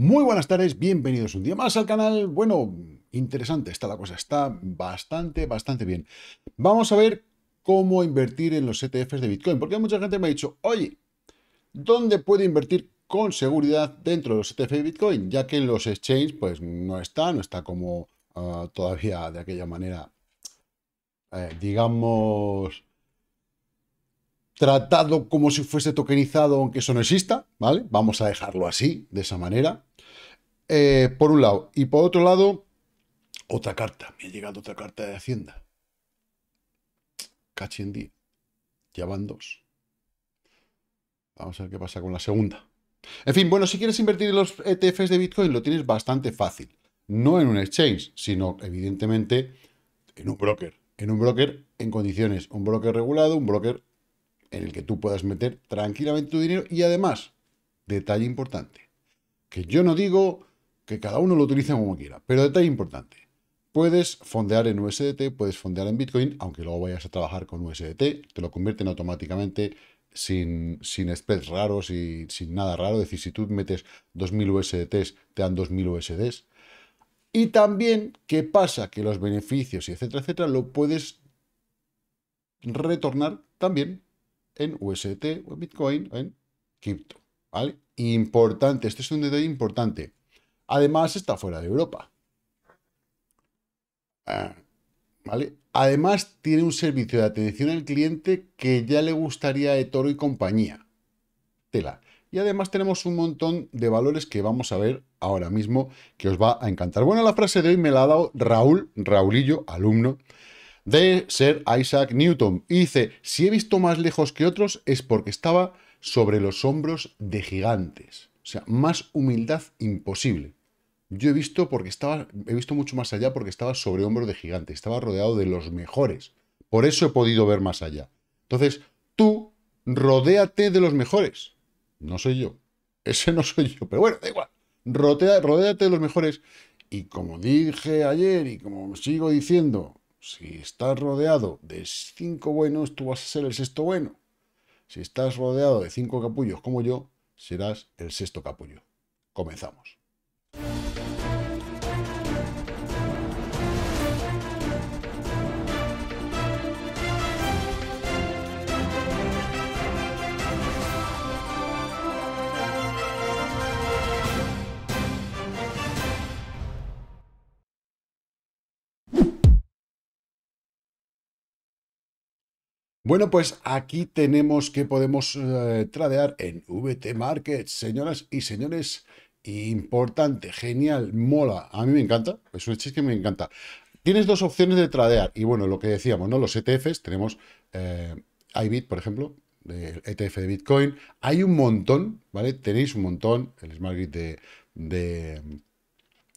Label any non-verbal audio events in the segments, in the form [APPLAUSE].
Muy buenas tardes, bienvenidos un día más al canal. Bueno, interesante está la cosa, está bastante, bastante bien. Vamos a ver cómo invertir en los ETFs de Bitcoin, porque mucha gente me ha dicho, oye, ¿dónde puedo invertir con seguridad dentro de los ETF de Bitcoin? Ya que en los exchanges, pues no está, no está como ah, todavía de aquella manera, eh, digamos, tratado como si fuese tokenizado, aunque eso no exista, ¿vale? Vamos a dejarlo así, de esa manera. Eh, por un lado. Y por otro lado, otra carta. Me ha llegado otra carta de Hacienda. Cachendi. Ya van dos. Vamos a ver qué pasa con la segunda. En fin, bueno, si quieres invertir en los ETFs de Bitcoin, lo tienes bastante fácil. No en un exchange, sino evidentemente en un broker. En un broker en condiciones, un broker regulado, un broker en el que tú puedas meter tranquilamente tu dinero y además, detalle importante, que yo no digo que cada uno lo utilice como quiera. Pero detalle importante, puedes fondear en USDT, puedes fondear en Bitcoin, aunque luego vayas a trabajar con USDT, te lo convierten automáticamente sin, sin spreads raros y sin nada raro. Es decir, si tú metes 2.000 USDTs, te dan 2.000 USDs. Y también, ¿qué pasa? Que los beneficios y etcétera, etcétera, lo puedes retornar también en USDT o en Bitcoin o en cripto. ¿Vale? Importante, este es un detalle importante. Además, está fuera de Europa. Ah, ¿Vale? Además, tiene un servicio de atención al cliente que ya le gustaría de toro y compañía. Tela. Y además tenemos un montón de valores que vamos a ver ahora mismo que os va a encantar. Bueno, la frase de hoy me la ha dado Raúl, Raulillo, alumno, de ser Isaac Newton. Y dice, si he visto más lejos que otros es porque estaba sobre los hombros de gigantes. O sea, más humildad imposible. Yo he visto porque estaba, he visto mucho más allá porque estaba sobre hombros de gigante, estaba rodeado de los mejores. Por eso he podido ver más allá. Entonces, tú rodéate de los mejores. No soy yo. [LAUGHS] Ese no soy yo, pero bueno, da igual. Rodea, rodéate de los mejores. Y como dije ayer y como sigo diciendo, si estás rodeado de cinco buenos, tú vas a ser el sexto bueno. Si estás rodeado de cinco capullos como yo, serás el sexto capullo. Comenzamos. Bueno, pues aquí tenemos que podemos eh, tradear en VT Market, señoras y señores. Importante, genial, mola. A mí me encanta, es un chiste que me encanta. Tienes dos opciones de tradear. Y bueno, lo que decíamos, ¿no? Los ETFs, tenemos eh, iBit, por ejemplo, el ETF de Bitcoin. Hay un montón, ¿vale? Tenéis un montón, el Smart Grid de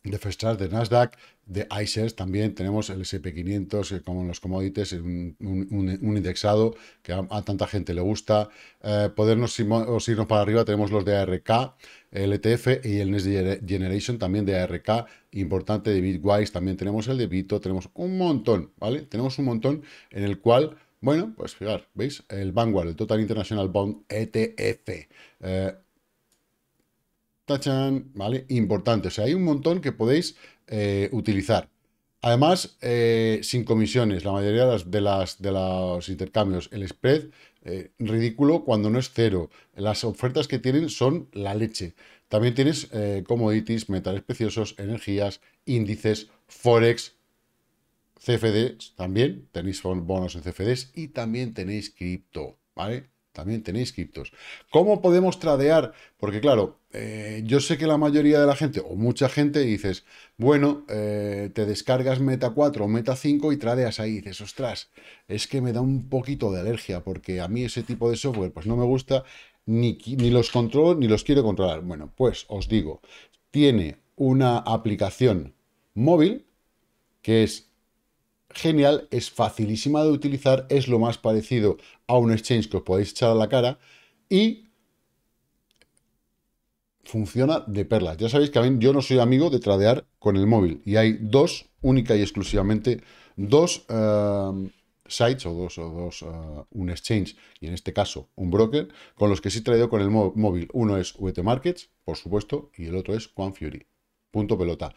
de Festras, de Nasdaq, de iShares también tenemos el SP500, eh, como los commodities, un, un, indexado que a, tanta gente le gusta. Eh, podernos irnos para arriba, tenemos los de ARK, el ETF y el Next Generation también de ARK, importante de Bitwise, también tenemos el de Vito, tenemos un montón, ¿vale? Tenemos un montón en el cual... Bueno, pues fijar, ¿veis? El Vanguard, el Total International Bond ETF. Eh, chan ¿vale? Importante, o sea, hay un montón que podéis eh, utilizar. Además, eh, sin comisiones, la mayoría de, las, de, las, de los intercambios, el spread, eh, ridículo cuando no es cero. Las ofertas que tienen son la leche. También tienes commodities, metales preciosos, energías, índices, forex, cfd también, tenéis bonos en cfd y también tenéis cripto, ¿vale? También tenéis criptos. ¿Cómo podemos tradear? Porque claro, eh, yo sé que la mayoría de la gente, o mucha gente, dices, bueno, eh, te descargas Meta 4 o Meta 5 y tradeas ahí. dices, ostras, es que me da un poquito de alergia, porque a mí ese tipo de software pues no me gusta, ni, ni los controlo, ni los quiero controlar. Bueno, pues os digo, tiene una aplicación móvil, que es genial, es facilísima de utilizar, es lo más parecido a un exchange que os podéis echar a la cara y funciona de perlas. Ya sabéis que a mí yo no soy amigo de tradear con el móvil y hay dos, única y exclusivamente, dos eh, sites o dos, o dos eh, un exchange y en este caso un broker con los que sí tradeo con el móvil. Uno es VT Markets, por supuesto, y el otro es Fury. Punto pelota.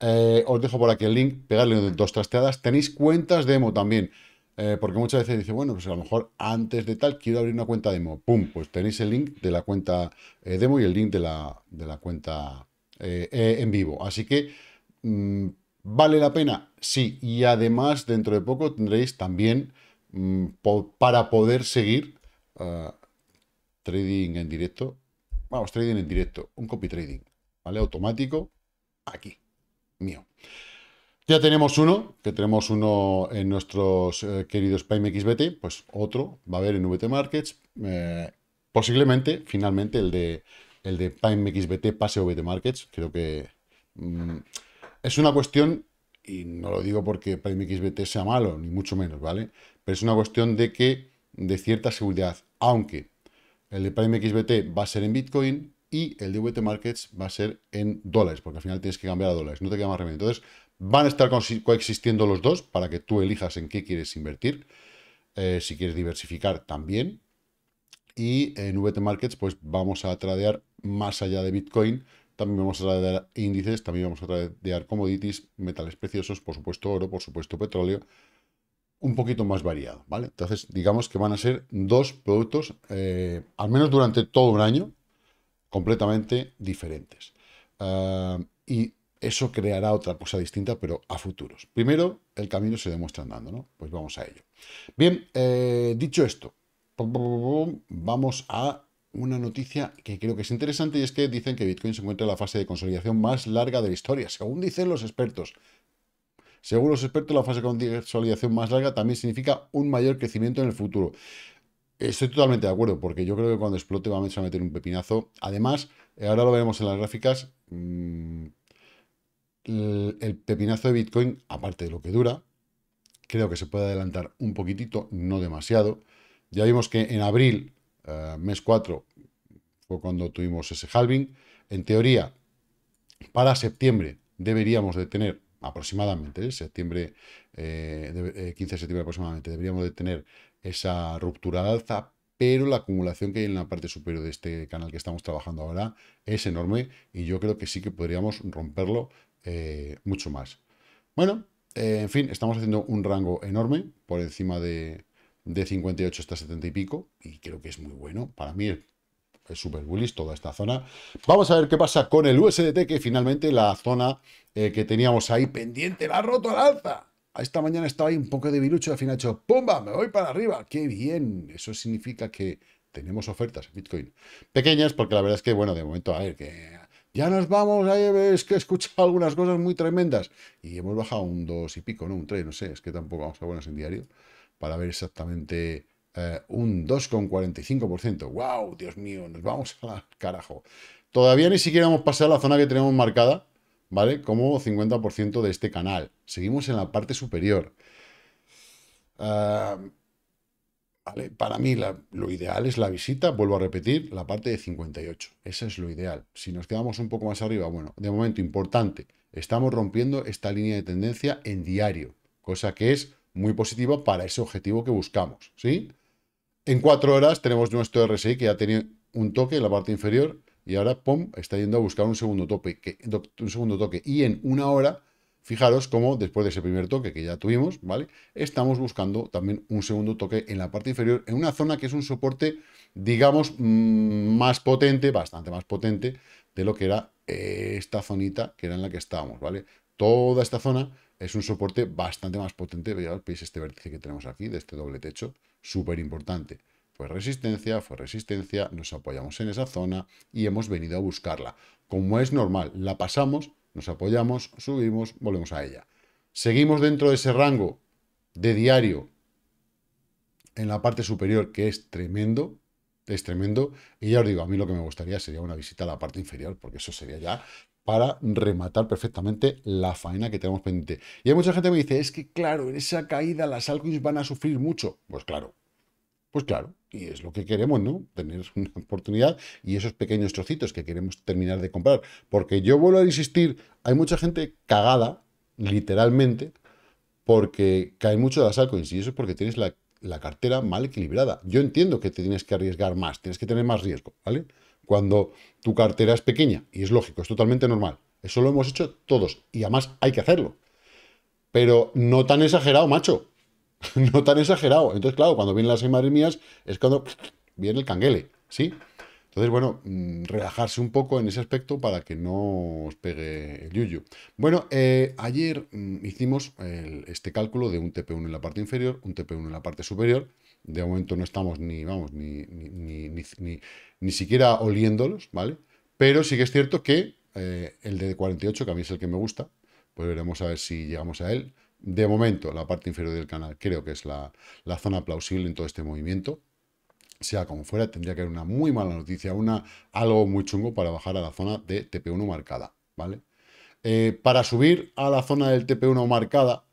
Eh, os dejo por aquí el link, pegarle dos trasteadas. Tenéis cuentas demo también, eh, porque muchas veces dice, bueno, pues a lo mejor antes de tal quiero abrir una cuenta demo. ¡Pum! Pues tenéis el link de la cuenta eh, demo y el link de la, cuenta en vivo. Así que, mm, ¿vale la pena? Sí. Y además, dentro de poco tendréis también, mm, para poder seguir trading en directo, vamos, trading en directo, un copy trading, ¿vale? Automático, aquí mío. Ya tenemos uno, que tenemos uno en nuestros eh, queridos queridos XBT, pues otro va a haber en VT Markets, eh, posiblemente, finalmente, el de, el de PyMXBT pase VT Markets, creo que mm, es una cuestión, y no lo digo porque PrimeXBT sea malo, ni mucho menos, ¿vale? Pero es una cuestión de que, de cierta seguridad, aunque el de XBT va a ser en Bitcoin, y el VT Markets va a ser en dólares, porque al final tienes que cambiar a dólares, no te queda más remedio. Entonces, van a estar coexistiendo los dos para que tú elijas en qué quieres invertir. Eh, si quieres diversificar, también. Y en VT Markets, pues vamos a tradear más allá de Bitcoin. También vamos a tradear índices, también vamos a tradear commodities, metales preciosos, por supuesto oro, por supuesto petróleo. Un poquito más variado, ¿vale? Entonces, digamos que van a ser dos productos, eh, al menos durante todo un año, completamente diferentes. Ah, y eso creará otra cosa distinta, pero a futuros. Primero, el camino se demuestra andando, ¿no? Pues vamos a ello. Bien, eh, dicho esto, vamos a una noticia que creo que es interesante y es que dicen que Bitcoin se encuentra en la fase de consolidación más larga de la historia, según dicen los expertos. Según los expertos, la fase de consolidación más larga también significa un mayor crecimiento en el futuro. Estoy totalmente de acuerdo, porque yo creo que cuando explote vamos a meter un pepinazo. Además, eh, ahora lo veremos en las gráficas, mm, el pepinazo de Bitcoin, aparte de lo que dura, creo que se puede adelantar un poquitito, no demasiado. Ya vimos que en abril, eh, mes 4, fue cuando tuvimos ese halving. En teoría, para septiembre deberíamos de tener aproximadamente, septiembre, 15 eh, de septiembre aproximadamente, deberíamos de tener esa ruptura al alza, pero la acumulación que hay en la parte superior de este canal que estamos trabajando ahora es enorme y yo creo que sí que podríamos romperlo eh, mucho más. Bueno, eh, en fin, estamos haciendo un rango enorme por encima de, 58 hasta 70 y pico y creo que es muy bueno. Para mí es super bullish toda esta zona. Vamos a ver qué pasa con el USDT, que finalmente la zona eh, que teníamos ahí pendiente la ha roto al alza. Esta mañana estaba ahí un poco de y al final hecho ¡pumba! ¡Me voy para arriba! ¡Qué bien! Eso significa que tenemos ofertas en Bitcoin. Pequeñas, porque la verdad es que, bueno, de momento, a ver, que ya nos vamos, a es que he escuchado algunas cosas muy tremendas. Y hemos bajado un 2 y pico, ¿no? Un 3, no sé, es que tampoco vamos a buenas en diario para ver exactamente eh, un 2,45%. ¡Wow! Dios mío, nos vamos [LAUGHS] al carajo. Todavía ni siquiera hemos pasado la zona que tenemos marcada, ¿vale? Como 50% de este canal. Seguimos en la parte superior. Ah, para mí lo ideal es la visita, vuelvo a repetir, la parte de 58. Eso es lo ideal. Si nos quedamos un poco más arriba, bueno, de momento importante, estamos rompiendo esta línea de tendencia en diario, cosa que es muy positiva para ese objetivo que buscamos, ¿sí? En cuatro horas tenemos nuestro RSI que ya tenido un toque en la parte inferior y ahora, pum, está yendo a buscar un segundo, un segundo toque. Y en una hora, fijaros cómo después de ese primer toque que ya tuvimos, ¿vale? Estamos buscando también un segundo toque en la parte inferior, en una zona que es un soporte, digamos, mm, más potente, bastante más potente de lo que era eh, esta zonita que era en la que estábamos, ¿vale? Toda esta zona es un soporte bastante más potente. Veis este vértice que tenemos aquí, de este doble techo, súper importante fue resistencia, fue resistencia, nos apoyamos en esa zona y hemos venido a buscarla. Como es normal, la pasamos, nos apoyamos, subimos, volvemos a ella. Seguimos dentro de ese rango de diario en la parte superior, que es tremendo, es tremendo. Y ya os digo, a mí lo que me gustaría sería una visita a la parte inferior, porque eso sería ya para rematar perfectamente la faena que tenemos pendiente. Y hay mucha gente que me dice, es que claro, en esa caída las altcoins van a sufrir mucho. Pues claro, pues claro. Y es lo que queremos, ¿no? Tener una [LAUGHS] oportunidad y esos pequeños trocitos que queremos terminar de comprar. Porque yo vuelvo a insistir, hay mucha gente cagada, literalmente, porque cae mucho de las altcoins. Y eso es porque tienes la, la cartera mal equilibrada. Yo entiendo que te tienes que arriesgar más, tienes que tener más riesgo, ¿vale? Cuando tu cartera es pequeña, y es lógico, es totalmente normal. Eso lo hemos hecho todos, y además hay que hacerlo. Pero no tan exagerado, macho. [LAUGHS] no tan exagerado. Entonces, claro, cuando vienen las madres mías es cuando [SNIFFS] viene el canguele, ¿sí? Entonces, bueno, mm, relajarse un poco en ese aspecto para que no os pegue el yuyu. Bueno, eh, ayer mm, hicimos este cálculo de un TP1 en la parte inferior, un TP1 en la parte superior. De momento no estamos ni, vamos, ni, ni, ni, siquiera oliéndolos, ¿vale? Pero sí que es cierto que eh, el de 48, que a mí es el que me gusta, pues veremos a ver si llegamos a él de momento, la parte inferior del canal creo que es la, zona plausible en todo este movimiento. Sea como fuera, tendría que haber una muy mala noticia, una, algo muy chungo para bajar a la zona de TP1 marcada, ¿vale? Eh, para subir a la zona del TP1 marcada,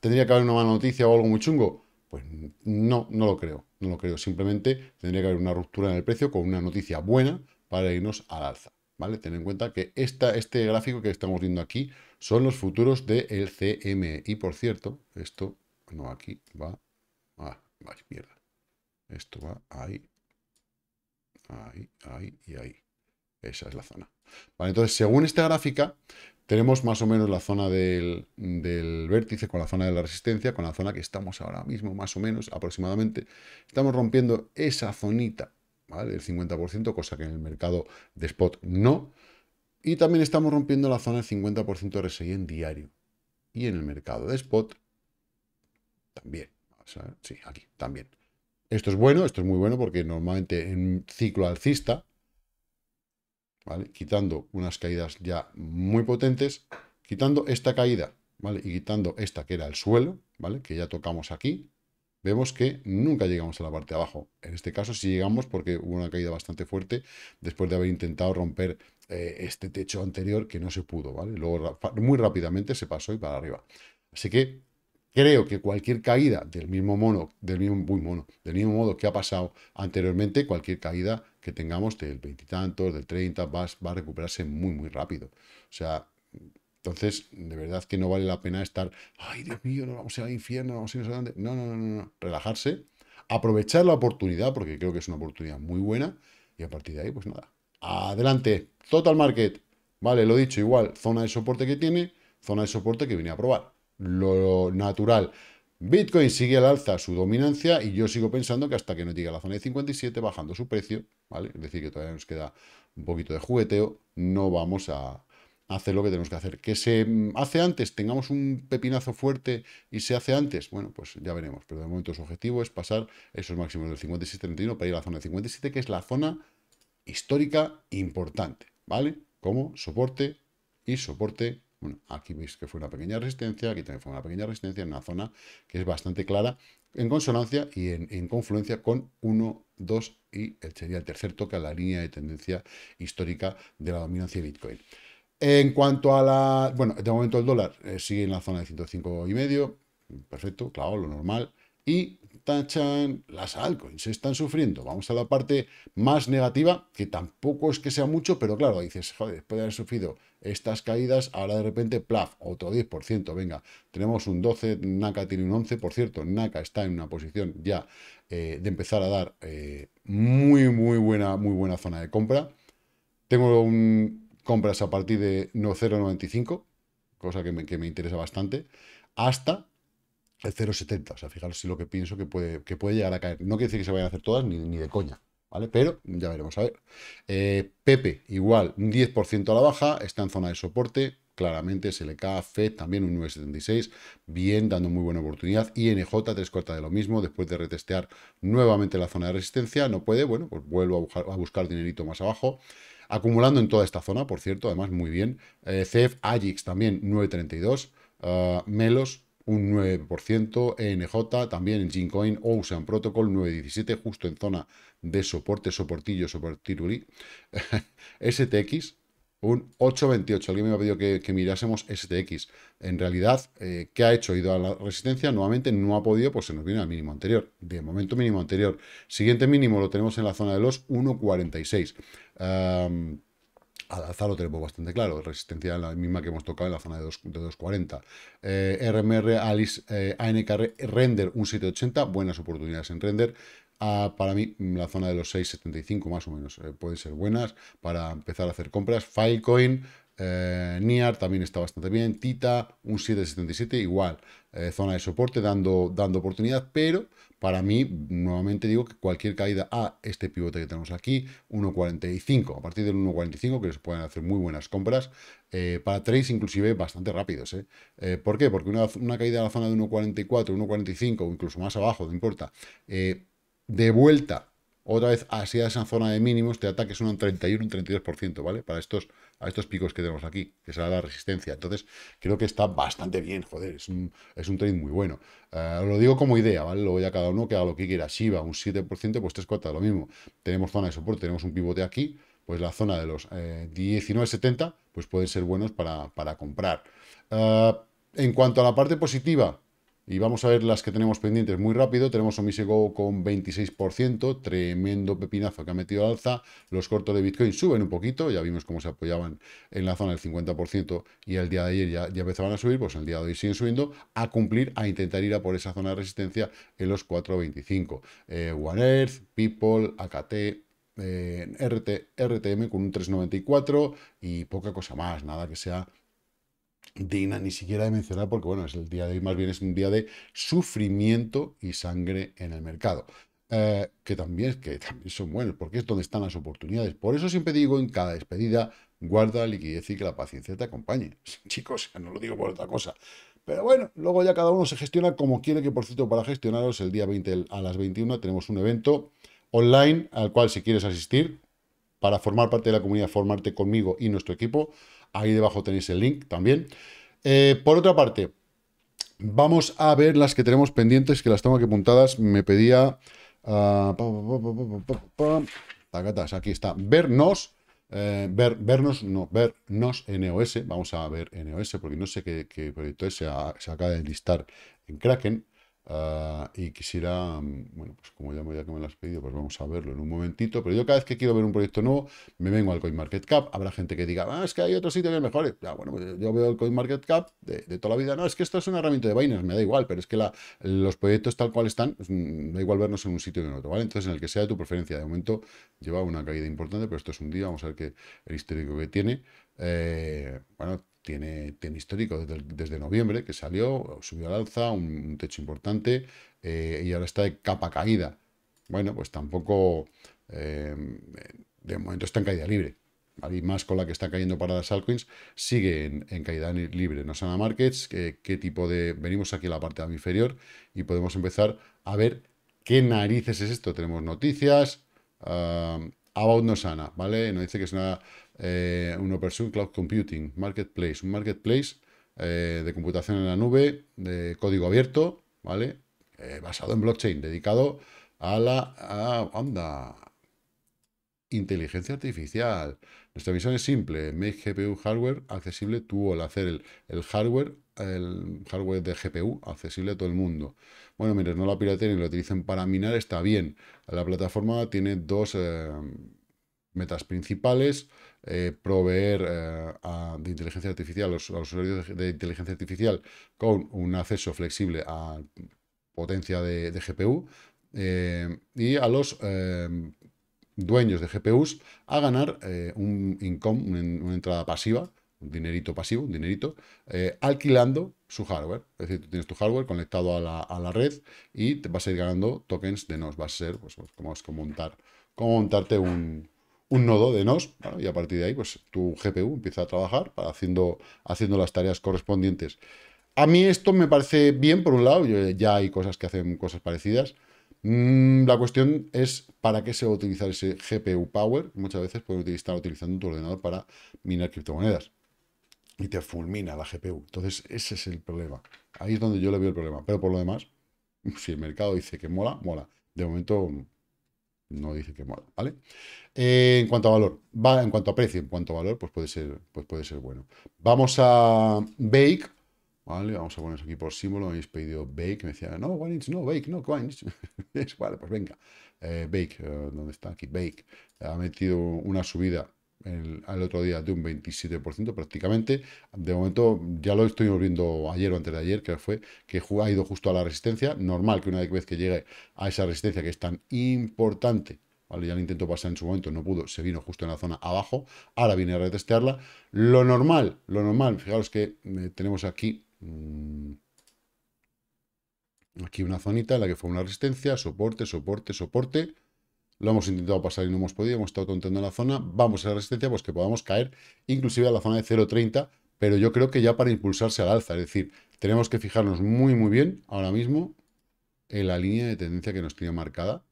¿tendría que haber una mala noticia o algo muy chungo? Pues no, no lo creo, no lo creo. Simplemente tendría que haber una ruptura en el precio con una noticia buena para irnos al alza, ¿vale? Ten en cuenta que este gráfico que estamos viendo aquí son los futuros del el cm e. Y por cierto, esto, no, aquí va, ah, a la mierda. Esto va ahí, ahí, ahí y ahí. Esa es la zona. entonces, según esta gráfica, tenemos más o menos la zona del, del, vértice con la zona de la resistencia, con la zona que estamos ahora mismo, más o menos, aproximadamente. Estamos rompiendo esa zonita, ¿vale? El 50%, cosa que en el mercado de spot no. Y también estamos rompiendo la zona del 50% de RSI en diario. Y en el mercado de spot, también. sí, aquí, también. Esto es bueno, esto es muy bueno porque normalmente en ciclo alcista, quitando unas caídas ya muy potentes, quitando esta caída ¿vale? y quitando esta que era el suelo, ¿vale? que ya tocamos aquí, vemos que nunca llegamos a la parte de abajo. En este caso si llegamos porque hubo una caída bastante fuerte después de haber intentado romper eh, este techo anterior que no se pudo, ¿vale? Luego muy rápidamente se pasó y para arriba. Así que creo que cualquier caída del mismo mono, del mismo, muy del mismo modo que ha pasado anteriormente, cualquier caída que tengamos del veintitantos, del 30, va, va a recuperarse muy, muy rápido. O sea, entonces, de verdad que no vale la pena estar, ay Dios mío, ¡No vamos a ir al infierno, no vamos a irnos a No, no, no, no, relajarse, aprovechar la oportunidad, porque creo que es una oportunidad muy buena, y a partir de ahí, pues nada, adelante, total market. Vale, lo dicho, igual, zona de soporte que tiene, zona de soporte que viene a probar. Lo natural. Bitcoin sigue al alza su dominancia y yo sigo pensando que hasta que no llegue a la zona de 57 bajando su precio, ¿vale? Es decir, que todavía nos queda un poquito de jugueteo, no vamos a, hace lo que tenemos que hacer. Que se mm, hace antes, tengamos un pepinazo fuerte y se hace antes, bueno, pues ya veremos. Pero de momento su objetivo es pasar esos máximos del 56.31 para ir a la zona de 57, que es la zona histórica importante, ¿vale? Como soporte y soporte. Bueno, aquí veis que fue una pequeña resistencia, aquí también fue una pequeña resistencia en una zona que es bastante clara en consonancia y en, confluencia con 1, 2 y el, sería el tercer toque a la línea de tendencia histórica de la dominancia de Bitcoin. En cuanto a la... Bueno, de momento el dólar eh, sigue en la zona de 105 y medio. Perfecto, claro, lo normal. Y tachan las altcoins, están sufriendo. Vamos a la parte más negativa, que tampoco es que sea mucho, pero claro, dices, joder, después de haber sufrido estas caídas, ahora de repente, plaf, otro 10%, venga, tenemos un 12, NACA tiene un 11, por cierto, NACA está en una posición ya eh, de empezar a dar eh, muy, muy buena, muy buena zona de compra. Tengo un compras a partir de no 0,95, cosa que me, que me, interesa bastante, hasta el 0,70. O sea, fijaros si lo que pienso que puede, que puede llegar a caer. No quiere decir que se vayan a hacer todas ni, ni de coña. ¿Vale? Pero ya veremos, a ver. Eh, Pepe, igual, un 10% a la baja, está en zona de soporte, claramente, se SLK, FED también un 9,76, bien, dando muy buena oportunidad, y nj tres cuartas de lo mismo, después de retestear nuevamente la zona de resistencia, no puede, bueno, pues vuelvo a buscar, a buscar dinerito más abajo, acumulando en toda esta zona, por cierto, además muy bien. Cef eh, CF e Agix también 9.32, ah, Melos un 9%, ENJ también en Gincoin, Ocean Protocol 9.17, justo en zona de soporte, soportillo, soportiruli, [LAUGHS] STX un 8.28. Alguien me ha pedido que, mirásemos STX. En realidad, eh, ¿qué ha hecho? Ha ido a la resistencia. Nuevamente no ha podido, pues se nos viene al mínimo anterior. De momento mínimo anterior. Siguiente mínimo lo tenemos en la zona de los 1.46. al alza lo tenemos bastante claro, resistencia la misma que hemos tocado en la zona de, 2.40. Eh, RMR, Alice, eh, Render, un 7.80, buenas oportunidades en Render para mí, la zona de los 6,75 más o menos puede eh, pueden ser buenas para empezar a hacer compras. Filecoin, eh, NIAR también está bastante bien. Tita, un 7,77 igual. Eh, zona de soporte dando, dando oportunidad, pero para mí, nuevamente digo que cualquier caída a este pivote que tenemos aquí, 1.45, a partir del 1.45 que se pueden hacer muy buenas compras, eh, para tres inclusive bastante rápidos. por qué? Porque una, una, caída a la zona de 1.44, 1.45 o incluso más abajo, no importa, de vuelta otra vez hacia esa zona de mínimos te ataques un 31, un 32%, ¿vale? Para estos, a estos picos que tenemos aquí, que será la resistencia. Entonces, creo que está bastante bien, joder, es un, es trade muy bueno. Eh, lo digo como idea, ¿vale? voy a cada uno que haga lo que quiera. va un 7%, pues 3 lo mismo. Tenemos zona de soporte, tenemos un pivote aquí, pues la zona de los 19 eh, 19,70, pues pueden ser buenos para, comprar. Eh, en cuanto a la parte positiva, y vamos a ver las que tenemos pendientes muy rápido. Tenemos Omisego con 26%, tremendo pepinazo que ha metido al alza. Los cortos de Bitcoin suben un poquito, ya vimos cómo se apoyaban en la zona del 50% y el día de ayer ya, empezaban a subir, pues el día de hoy siguen subiendo, a cumplir, a intentar ir a por esa zona de resistencia en los 4.25. Eh, One Earth, People, AKT, eh, RT, RTM con un 3.94 y poca cosa más, nada que sea Dina ni siquiera he mencionar porque, bueno, es el día de hoy, más bien es un día de sufrimiento y sangre en el mercado. Eh, que, también, que también son buenos, porque es donde están las oportunidades. Por eso siempre digo en cada despedida, guarda la liquidez y que la paciencia te acompañe. [LAUGHS] Chicos, no lo digo por otra cosa. Pero bueno, luego ya cada uno se gestiona como quiere, que por cierto, para gestionaros el día 20 a las 21 tenemos un evento online al cual si quieres asistir, para formar parte de la comunidad, formarte conmigo y nuestro equipo. Ahí debajo tenéis el link también. Eh, por otra parte, vamos a ver las que tenemos pendientes, que las tengo aquí apuntadas. Me pedía... aquí está. Vernos. Eh, ver, vernos, no, vernos NOS. E vamos a ver NOS e porque no sé qué, proyecto se acaba de listar en Kraken. Ah, y quisiera, mm, bueno, pues como ya, ya, que me lo has pedido, pues vamos a verlo en un momentito. Pero yo cada vez que quiero ver un proyecto nuevo, me vengo al CoinMarketCap. Habrá gente que diga, ah, es que hay otro sitio que es mejor. Ya, bueno, pues yo veo el CoinMarketCap de, de toda la vida. No, es que esto es una herramienta de vainas, me da igual, pero es que la, los proyectos tal cual están, mm, da igual vernos en un sitio que en otro, ¿vale? Entonces, en el que sea de tu preferencia, de momento lleva una caída importante, pero esto es un día, vamos a ver qué el histórico que tiene. Eh, bueno, tiene, tiene histórico desde, noviembre, que salió, subió al alza, un, techo importante, eh, y ahora está de capa caída. Bueno, pues tampoco, eh, de momento está en caída libre. Y más con la que está cayendo para las altcoins, sigue en, caída libre. no sana Markets, ¿qué, qué tipo de... Venimos aquí a la parte inferior y podemos empezar a ver qué narices es esto. Tenemos noticias, ah, About no sana, ¿vale? Nos dice que es una, eh, Cloud Computing Marketplace, un marketplace eh, de computación en la nube, de código abierto, ¿vale? Eh, basado en blockchain, dedicado a la... A, ¡Anda! Inteligencia artificial. Nuestra misión es simple, make GPU hardware accesible to all, hacer el, hardware el hardware de GPU accesible a todo el mundo. Bueno, miren, no la pirateen y lo utilicen para minar, está bien. La plataforma tiene dos eh, metas principales. Eh, proveer eh, a, de inteligencia artificial, a los, usuarios de, inteligencia artificial con un acceso flexible a potencia de GPU y a los dueños de GPUs a ganar eh, un income, una entrada pasiva, un dinerito pasivo, un dinerito, eh, alquilando su hardware. Es decir, tú tienes tu hardware conectado a la, red y te vas a ir ganando tokens de NOS. Va a ser pues, pues como, como, montar, como montarte un, nodo de NOS, y a partir de ahí, pues tu GPU empieza a trabajar haciendo, haciendo las tareas correspondientes. A mí esto me parece bien, por un lado, ya hay cosas que hacen cosas parecidas, Mm, la cuestión es para qué se va a utilizar ese GPU Power. Muchas veces puedes estar utilizando tu ordenador para minar criptomonedas y te fulmina la GPU. Entonces, ese es el problema. Ahí es donde yo le veo el problema. Pero por lo demás, [LAUGHS] si el mercado dice que mola, mola. De momento, no dice que mola, ¿vale? Eh, en cuanto a valor, va, en cuanto a precio, en cuanto a valor, pues puede ser, pues puede ser bueno. Vamos a Bake, ¿Vale? Vamos a poner aquí por símbolo, habéis pedido bake, me decía, no, coins no, bake, no, coins [LAUGHS] vale, pues venga, eh, bake, eh, ¿dónde está? Aquí, bake. Ha metido una subida el, otro día de un 27% prácticamente. De momento ya lo estoy viendo ayer o antes de ayer, que fue que ha ido justo a la resistencia. Normal que una vez que llegue a esa resistencia que es tan importante, ¿vale? ya lo intentó pasar en su momento, no pudo, se vino justo en la zona abajo. Ahora viene a retestearla. Lo normal, lo normal, fijaros que eh, tenemos aquí Mm. Aquí una zonita en la que fue una resistencia, soporte, soporte, soporte. Lo hemos intentado pasar y no hemos podido, hemos estado tonteando la zona. Vamos a la resistencia, pues que podamos caer inclusive a la zona de 0.30, pero yo creo que ya para impulsarse al alza. Es decir, tenemos que fijarnos muy, muy bien ahora mismo en la línea de tendencia que nos tiene marcada.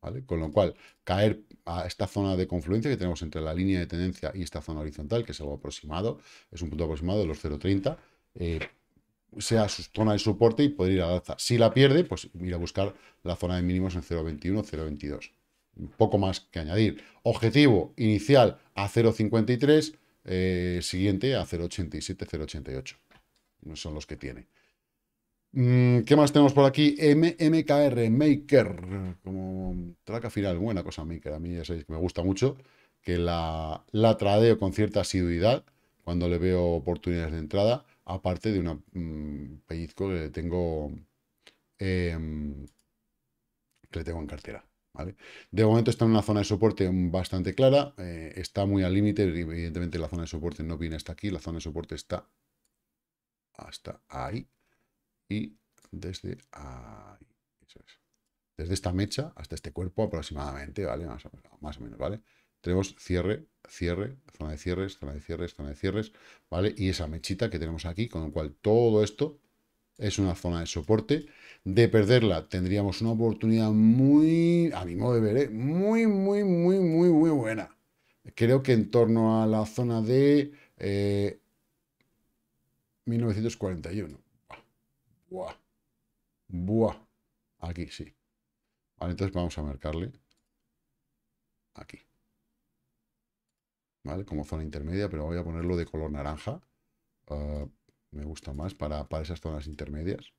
¿Vale? Con lo cual, caer a esta zona de confluencia que tenemos entre la línea de tendencia y esta zona horizontal, que es algo aproximado, es un punto aproximado de los 0.30, eh, sea su zona de soporte y poder ir al alza. Si la pierde, pues ir a buscar la zona de mínimos en 0.21, 0.22. Poco más que añadir. Objetivo inicial a 0.53, eh, siguiente a 0.87, 0.88. Son los que tiene. Mm, ¿Qué más tenemos por aquí? MMKR, Maker, como traca final, buena cosa Maker, a mí ya sabéis que me gusta mucho, que la, la tradeo con cierta asiduidad cuando le veo oportunidades de entrada aparte de un mm, pellizco que em, le tengo, que tengo en cartera. ¿Vale? De momento está en una zona de soporte bastante clara, eh, está muy al límite, evidentemente la zona de soporte no viene hasta aquí, la zona de soporte está hasta ahí y desde ahí, Desde esta mecha hasta este cuerpo aproximadamente, ¿vale? Más o, más o menos, ¿vale? tenemos cierre, cierre, zona de cierres, zona de cierres, zona de cierres, ¿vale? Y esa mechita que tenemos aquí, con lo cual todo esto es una zona de soporte. De perderla tendríamos una oportunidad muy, a mi modo de ver, ¿eh? muy, muy, muy, muy, muy buena. Creo que en torno a la zona de 1941. Eh, Buah. Buah. Aquí sí. Vale, entonces vamos a marcarle aquí. Como zona intermedia, pero voy a ponerlo de color naranja. Ah, me gusta más para, esas zonas intermedias.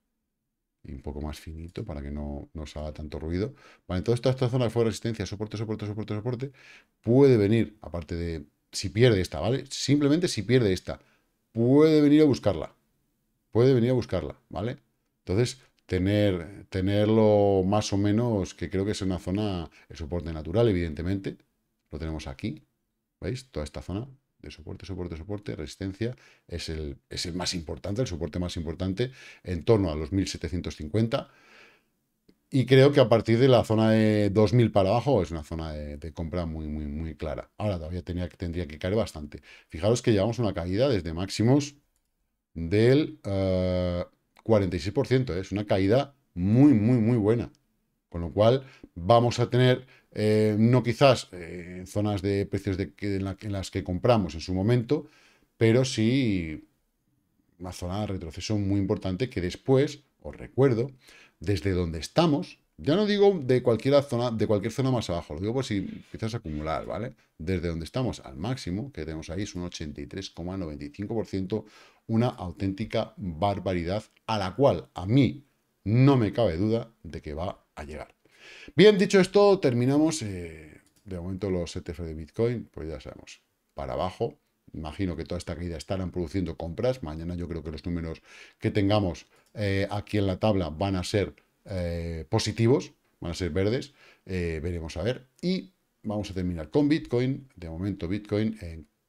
Y un poco más finito para que no, nos haga tanto ruido. Vale, entonces toda esta zona de de resistencia, soporte, soporte, soporte, soporte. Puede venir, aparte de si pierde esta, ¿vale? Simplemente si pierde esta. Puede venir a buscarla. Puede venir a buscarla, ¿vale? Entonces, tener, tenerlo más o menos, que creo que es una zona, de soporte natural, evidentemente. Lo tenemos aquí, ¿Veis? Toda esta zona de soporte, soporte, soporte, resistencia, es el, es más importante, el soporte más importante, en torno a los 1750. Y creo que a partir de la zona de 2000 para abajo es una zona de, compra muy, muy, muy clara. Ahora todavía tendría que caer bastante. Fijaros que llevamos una caída desde máximos del 46%. Eh, ¿eh? Es una caída muy, muy, muy buena. Con lo cual vamos a tener eh, no quizás eh, en zonas de precios en, las que compramos en su momento, pero sí una zona de retroceso muy importante que después, os recuerdo, desde donde estamos, ya no digo de cualquier zona, de cualquier zona más abajo, lo digo por si empiezas a acumular, ¿vale? Desde donde estamos al máximo, que tenemos ahí, es un 83,95%, una auténtica barbaridad a la cual a mí no me cabe duda de que va a llegar. Bien, dicho esto, terminamos eh, de momento los ETF de Bitcoin, pues ya sabemos, para abajo. Imagino que toda esta caída estarán produciendo compras. Mañana yo creo que los números que tengamos eh, aquí en la tabla van a ser eh, positivos, van a ser verdes. veremos a ver. Y vamos a terminar con Bitcoin. De momento Bitcoin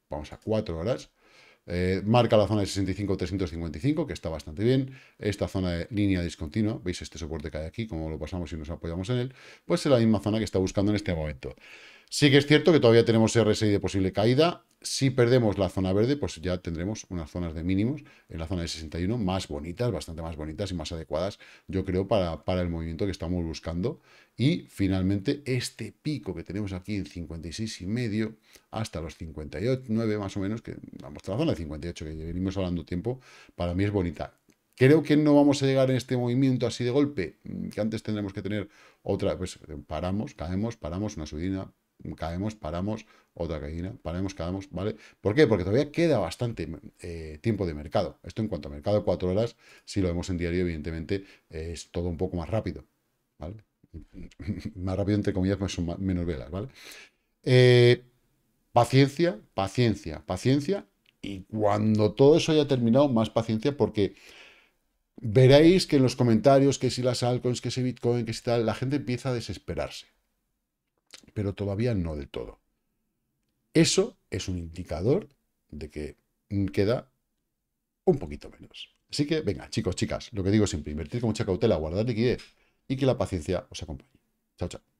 vamos a cuatro horas eh, marca la zona de 65-355, que está bastante bien. Esta zona de línea discontinua, veis este soporte que hay aquí, como lo pasamos y nos apoyamos en él, pues es la misma zona que está buscando en este momento. Sí que es cierto que todavía tenemos RSI de posible caída, si perdemos la zona verde, pues ya tendremos unas zonas de mínimos en la zona de 61 más bonitas, bastante más bonitas y más adecuadas, yo creo, para, para el movimiento que estamos buscando. Y finalmente, este pico que tenemos aquí en 56 y medio hasta los 58, 9 más o menos, que a la zona de 58, que venimos hablando tiempo, para mí es bonita. Creo que no vamos a llegar en este movimiento así de golpe, mm, que antes tendremos que tener otra, pues paramos, caemos, paramos, una subida, caemos, paramos, otra caída, paramos, caemos, ¿vale? ¿Por qué? Porque todavía queda bastante eh, tiempo de mercado. Esto en cuanto a mercado, cuatro horas, si lo vemos en diario, evidentemente es todo un poco más rápido, [LAUGHS] más rápido, entre comillas, son menos velas, ¿vale? Eh, paciencia, paciencia, paciencia, y cuando todo eso haya terminado, más paciencia, porque veréis que en los comentarios, que si las altcoins, que si Bitcoin, que si tal, la gente empieza a desesperarse pero todavía no del todo. Eso es un indicador de que queda un poquito menos. Así que, venga, chicos, chicas, lo que digo siempre, invertir con mucha cautela, guardar liquidez y que la paciencia os acompañe. Chao, chao.